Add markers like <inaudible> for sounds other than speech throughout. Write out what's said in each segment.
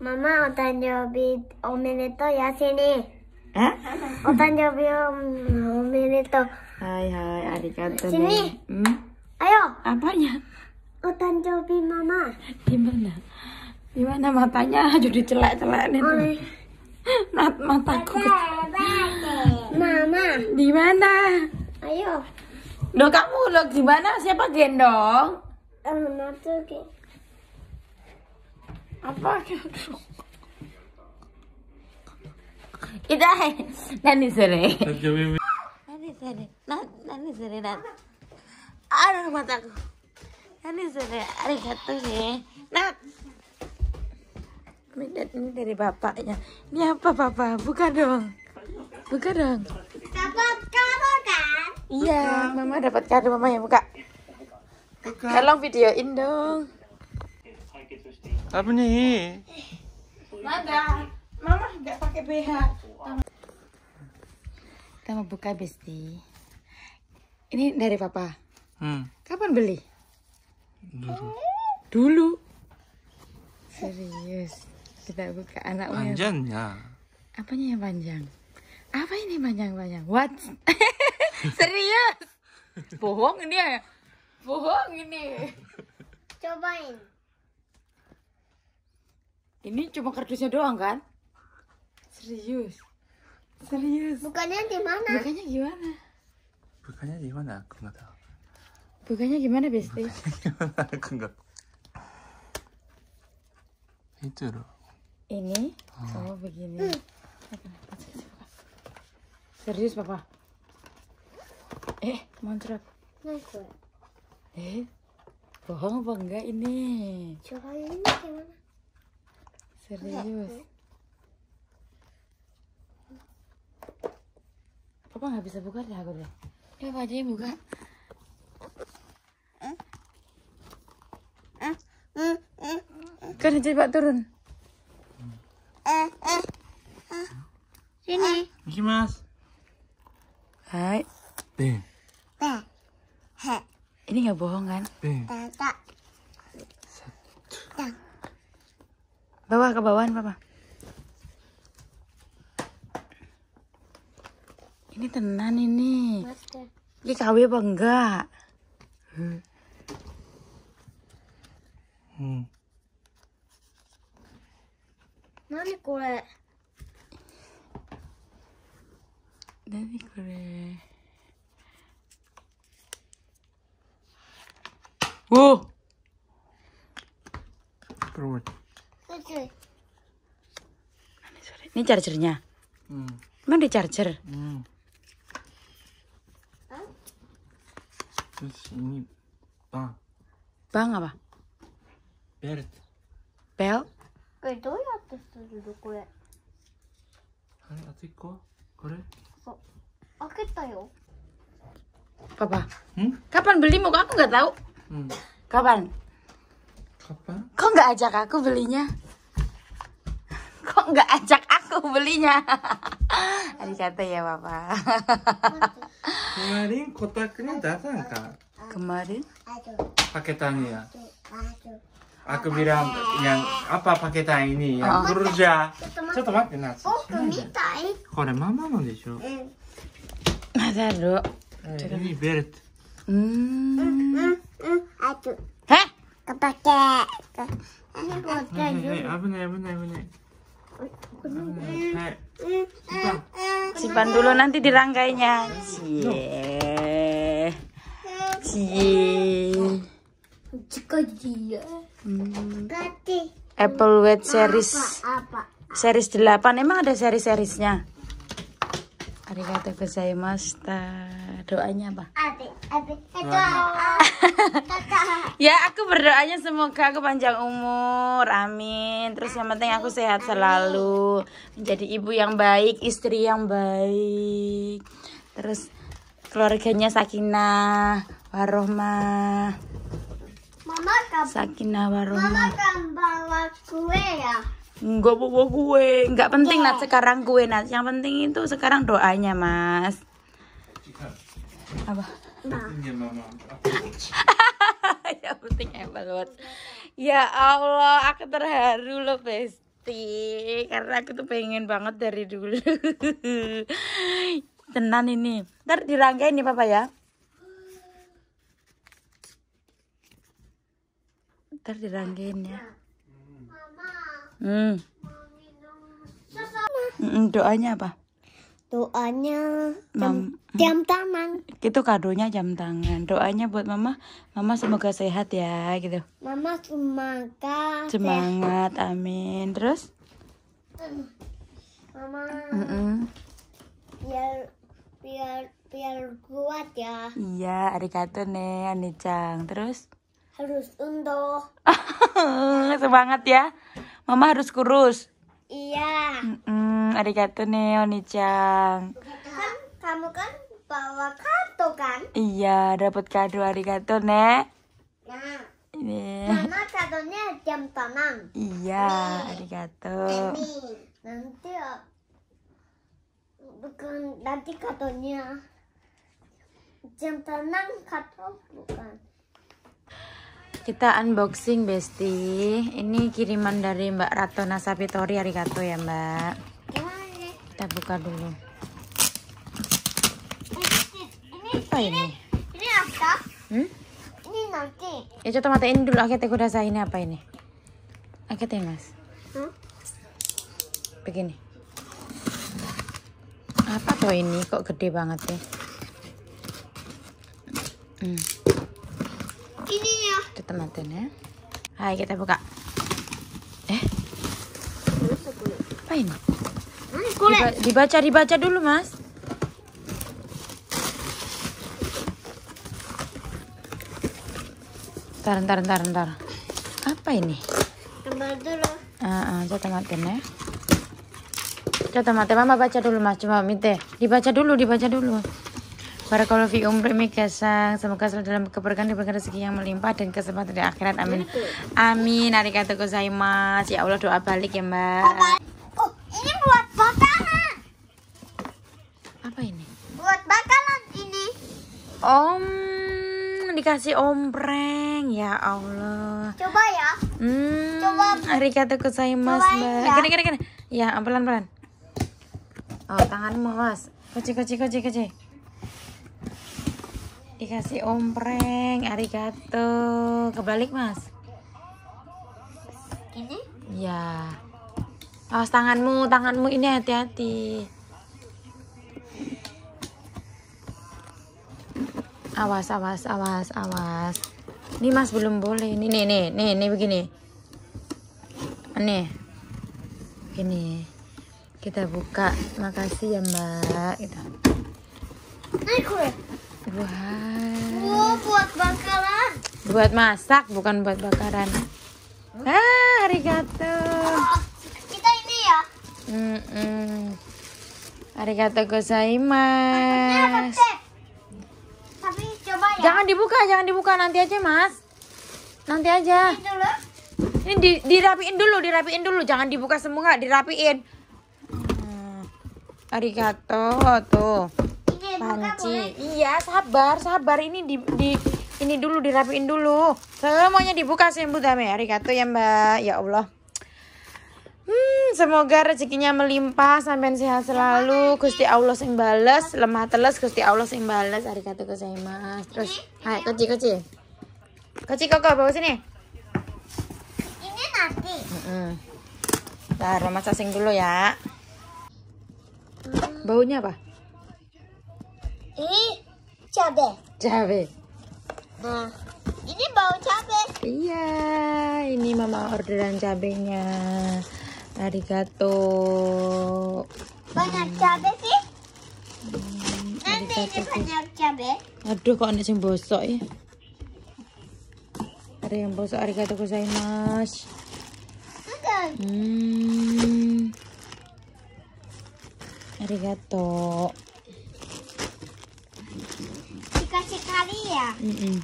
ママ、お誕生日おめでとうやしに。えお誕生日お,おめでとう。はいはい、ありがとうね。Sini. Ya hmm? Ayo. Apanya? mama. Di mana? Di mana matanya? Jadi celak-celak nih. Oleh. mataku. Mama. Di mana? Ayo. Loh kamu lo di mana? Siapa gendong? Um, apa itu? Idai, nani sore. Nani sore, nani sore nani. Aduh mataku. Nani sore, ada jatuh nih. Nat. Ini dari bapaknya. Ini apa bapak? Buka dong. Buka dong. Dapat kado kan? Iya, mama dapat kado mama yang buka. Buka. Tolong videoin dong apa nih nada mama nggak pakai BH kita mau buka besti ini dari papa hmm. kapan beli dulu dulu serius kita buka anaknya panjangnya apanya yang panjang apa ini panjang-panjang what <laughs> serius bohong ini ya bohong ini cobain ini cuma kardusnya doang kan? Serius. Serius. Bukannya di mana? Bukannya gimana? Bukannya di mana? Aku nggak tahu. Bukannya gimana, Besti? Bukannya <laughs> gimana? Aku nggak. Itu loh. Ini? oh, Oh, begini. Hmm. Serius, Papa? Eh, montrap Montrak. Eh, bohong apa enggak ini? Coba ini gimana? serius papa nggak bisa buka deh aku deh udah aja buka kan coba turun sini Miki mas hai Ben. ini nggak bohong kan Be. bawah ke bawah Papa. Ini tenan ini. Ini kawin apa enggak? Hmm. Hmm. Nani kue Nani kore? Whoa! Good. Good. Ini chargernya. Hmm. Emang di charger? Hmm. Terus ini bang. Bang apa? Belt. Belt? Eh, これどうやってするのこれ。あれ、あと一個これそう。開けたよ。パパ。Hmm? Ya, oh, oh, Kapan beli mau Aku nggak tahu. Hmm. Kapan? Kapan? Kok nggak ajak aku belinya? Kok nggak ajak aku? aku belinya <laughs> ada kata ya bapak kemarin kotaknya datang kak kemarin paketannya aku bilang yang apa paketan ini yang kerja oh. coba mati nasi oh, eh. kore mama mau eh. ada lo. Eh, ini beret hmm mm, mm, mm, Hah? Kepake. Kepake. Kepake. Kepake. Kepake. Kepake. Simpan dulu nanti di rangkainya Cie. Cie. Hmm. Apple Watch series. Series 8 emang ada seri-serisnya. Arigatou gozaimashita doanya apa? Adik, adik, ya aku berdoanya semoga aku panjang umur, amin. Terus yang penting aku sehat selalu, menjadi ibu yang baik, istri yang baik. Terus keluarganya sakinah, warohmah. Mama kan sakinah warohmah. Mama kan bawa kue ya. Enggak bawa kue, enggak penting yeah. sekarang gue nat. Yang penting itu sekarang doanya mas apa punya mama <laughs> yang penting Apple Watch ya Allah aku terharu loh Besti karena aku tuh pengen banget dari dulu <laughs> tenan ini ntar dirangkai nih papa ya ntar dirangkain ya hmm. doanya apa doanya jam, jam tangan itu kadonya jam tangan doanya buat mama mama semoga sehat ya gitu mama semangat ya. semangat amin terus mama mm -mm. biar biar biar kuat ya iya arigato nih anicang terus harus untuk <laughs> semangat ya mama harus kurus Iya. Mm-mm, arigato ne, Oni-chan. Kan kamu kan bawa kado kan? Iya, dapat kado arigato ne. Nah. Ini. Mama kadonya jam tangan. Iya, Nih. arigato. Ini. Nanti oh, bukan nanti kadonya jam tangan kado bukan kita unboxing Besti ini kiriman dari Mbak Rato sapitori Arigato ya Mbak kita buka dulu apa ini? ini apa? Hmm? ini nanti ya coba matiin dulu akhirnya aku rasa ini apa ini? akhirnya mas hmm? begini apa tuh ini kok gede banget ya hmm. Ya. eh, apa ini dibaca, dibaca dulu mas ntar ntar apa ini dulu ah uh, ya mama baca dulu mas coba dibaca dulu dibaca dulu Barakallahu fi umri mikasang. Semoga selalu dalam keberkahan diberikan rezeki yang melimpah dan kesempatan di akhirat. Amin. Amin. Arigatou gozaimasu. Ya Allah doa balik ya, Mbak. Oh, ini buat bakalan. Apa ini? Buat bakalan ini. Om dikasih ompreng ya Allah. Coba ya. Hmm. Coba. Arigatou gozaimasu, Mbak. Ya. Gini gini gini. Ya, pelan-pelan. Oh, tangan Mas. Kecil kecil kecil kecil dikasih ompreng arigato kebalik mas ini ya awas tanganmu tanganmu ini hati-hati awas awas awas awas ini mas belum boleh ini nih nih nih nih begini nih ini kita buka makasih ya mbak gitu. Aku. Wah. Wow, buat bakaran. Buat masak, bukan buat bakaran. Hmm? Ah, arigato. Oh, kita ini ya. Mm -mm. Arigato gozaimasu. Tapi coba ya. Jangan dibuka, jangan dibuka nanti aja, Mas. Nanti aja. Ini di, dirapiin dulu, dirapiin dulu. Jangan dibuka semua, dirapiin. Hmm. Arigato tuh panci. Iya, sabar, sabar. Ini di, di ini dulu dirapiin dulu. Semuanya dibuka sih sembuh dame arigato ya, Mbak. Ya Allah. Hmm, semoga rezekinya melimpah sampai sehat selalu. Gusti Allah sing bales, lemah teles Gusti Allah sing bales. Arigato gozaimasu. Terus, Hai kecil-kecil. Kecil kok bawa sini. Ini nanti. Mm -mm. Bentar, dulu ya. Hmm. Baunya apa? Ini cabe. Cabe. Nah, ini bau cabe. Iya, ini mama orderan cabenya. gato Banyak cabe sih. Hmm, Nanti ini banyak cabe. Aduh, kok anak yang bosok ya. Ada yang bosok arigato gozaimasu. Hmm. Arigato sekali ya. Mm -mm.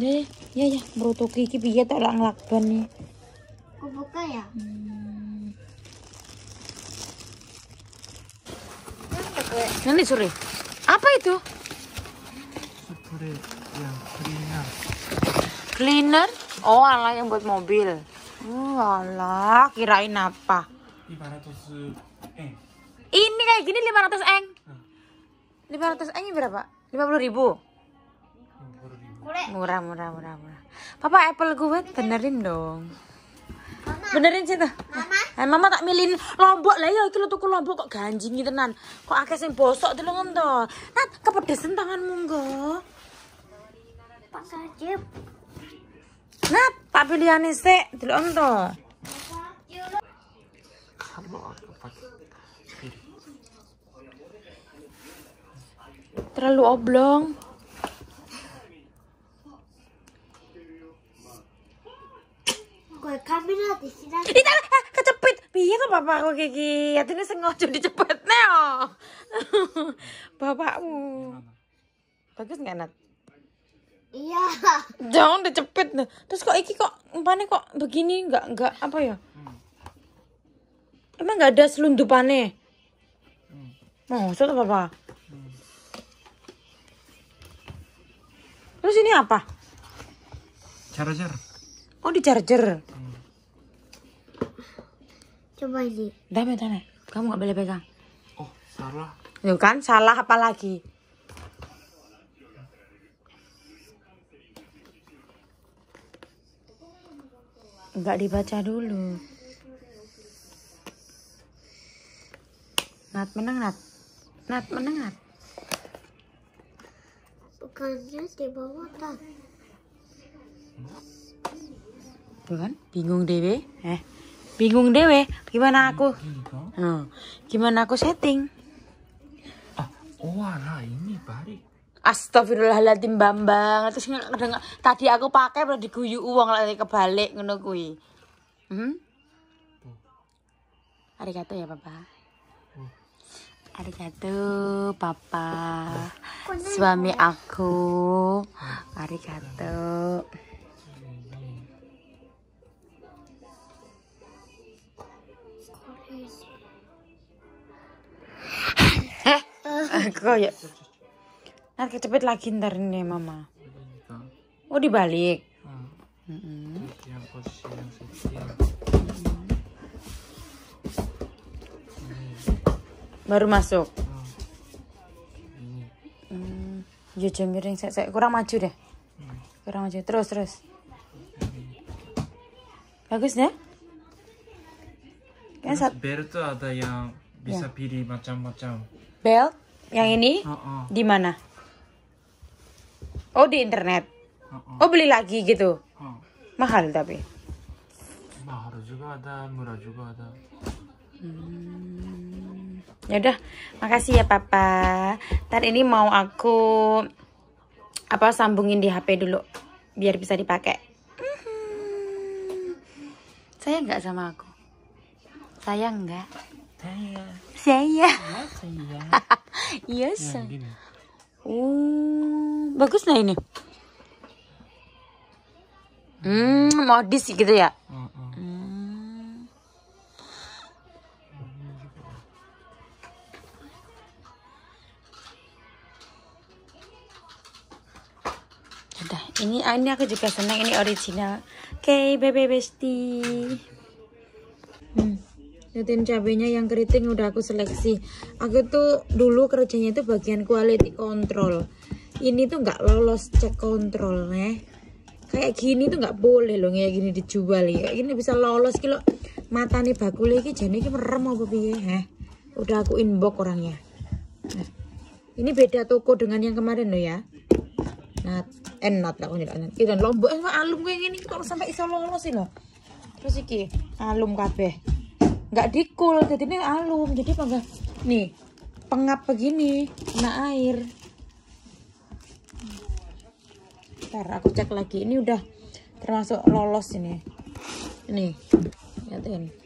Deh, ya ya merutuk iki piye tak lak nglakban nih. Aku buka ya. Hmm. Nanti sore. Apa itu? Spray yang cleaner. Cleaner? Oh, ala yang buat mobil. Oh, ala, kirain apa? 500 eng. Eh. Ini kayak gini 500 eng. 500 hmm. eng berapa? lima puluh ribu murah murah murah murah papa apple gue benerin dong mama. benerin sih tuh mama eh, mama tak milin lombok lah ya kalau tuku lombok kok ganjing gitu nan kok akeh sing bosok tuh lengan tuh nat kepedesan tanganmu enggak pak kajib nat tak pilihan sih tuh terlalu oblong kamera di sini. Ita eh, kecepit. Piye to bapakku kiki? Atine sengaja dicepetne oh. <laughs> Bapakmu. Bagus enggak Nat? Iya. Jangan dicepit. Terus kok iki kok umpane kok begini enggak enggak apa ya? Emang enggak ada selundupannya? Hmm. Oh, so bapak. Terus ini apa? Charger. Oh, di charger. Hmm. Coba ini. Dame, dame. Kamu nggak boleh pegang. Oh, salah. Ya kan, salah apa lagi? Enggak dibaca dulu. Nat menang, Nat. Nat menang, Nat bukannya di bawah kan Tuh bingung dewe eh bingung dewe gimana aku hmm. gimana aku setting ah oh warna ini bari Astagfirullahaladzim Bambang terus ngedengar tadi aku pakai baru diguyu uang lagi kebalik ngono kuwi hmm? Arigato ya Bapak Arigato, papa. Suami aku. Arigato. Aku ya. Nanti kecepet lagi ntar nih mama. Oh dibalik. Hmm. Mm -hmm. baru masuk ah. hmm. ya jemiring saya, saya kurang maju deh hmm. kurang maju terus terus bagus deh kan saat bel tuh ada yang bisa ya. pilih macam-macam bel yang ini ah, ah. di mana oh di internet oh, oh beli lagi gitu mahal tapi mahal juga ada murah juga ada hmm ya udah makasih ya papa ntar ini mau aku apa sambungin di HP dulu biar bisa dipakai mhm. saya nggak sama aku saya nggak saya saya <laughs> iya saya uh bagus nah ini hmm modis gitu ya ini ah, ini aku juga senang ini original oke okay, bebe besti hmm. Lihatin cabenya yang keriting udah aku seleksi aku tuh dulu kerjanya itu bagian quality control ini tuh nggak lolos cek kontrol kayak gini tuh nggak boleh loh kayak gini dijual ya ini bisa lolos kilo mata nih baku lagi jadi ini merem apa piye heh udah aku inbox orangnya nah, ini beda toko dengan yang kemarin loh ya nah enak lah, ini enak Ini lombok eh alum gue gini kalau sampai iso lolos sih lo, terus iki alum kafe nggak dikul jadi ini alum jadi apa nih pengap begini kena air ntar aku cek lagi ini udah termasuk lolos ini ini lihatin